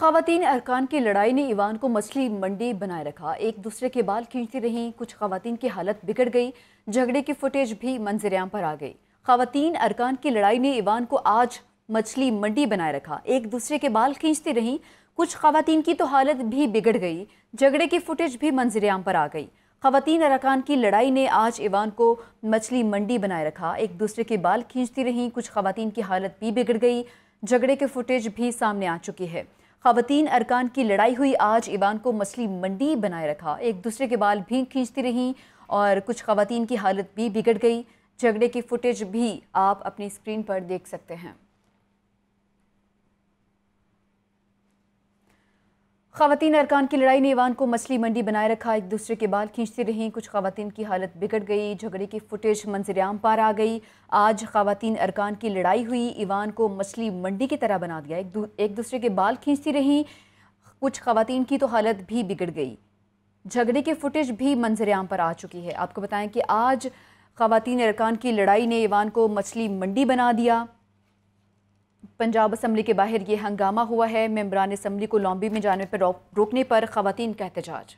खातन अरकान की लड़ाई ने ईवान को मछली मंडी बनाए रखा एक दूसरे के बाल खींचती रहीं कुछ खातन की हालत बिगड़ गई झगड़े की फुटेज भी मंजरियाम पर आ गई खातन अरकान की लड़ाई ने ईवान को आज मछली मंडी बनाए रखा एक दूसरे के बाल खींचती रहीं कुछ खातन की तो हालत भी बिगड़ गई झगड़े की फुटेज भी मंजरियाम पर आ गई खातन अरकान की लड़ाई ने आज ईवान को मछली मंडी बनाए रखा एक दूसरे के बाल खींचती रहीं कुछ खातन की हालत भी बिगड़ गई झगड़े की फुटेज भी सामने आ चुकी है खातन अरकान की लड़ाई हुई आज ईवान को मछली मंडी बनाए रखा एक दूसरे के बाल भी खींचती रहीं और कुछ खातन की हालत भी बिगड़ गई झगड़े की फुटेज भी आप अपनी स्क्रीन पर देख सकते हैं खातन अरकान की लड़ाई ने ईवान को मछली मंडी बनाए रखा एक दूसरे के बाल खींचती रहीं कुछ खातन की हालत बिगड़ गई झगड़े की फुटेज मंजर आम पार आ गई आज खातन अरकान की लड़ाई हुई ईवान को मछली मंडी की तरह बना दिया एक, दू, एक दूसरे के बाल खींचती रहीं कुछ खातन की तो हालत भी बिगड़ गई झगड़े की फुटेज भी मंजर आम पर आ चुकी है आपको बताएं कि आज खातन अरकान की लड़ाई ने ईवान को मछली मंडी बना दिया पंजाब असम्बली के बाहर ये हंगामा हुआ है मेम्बरान असम्बली को लॉम्बी में जाने पर रोकने पर खातन का एहतजाज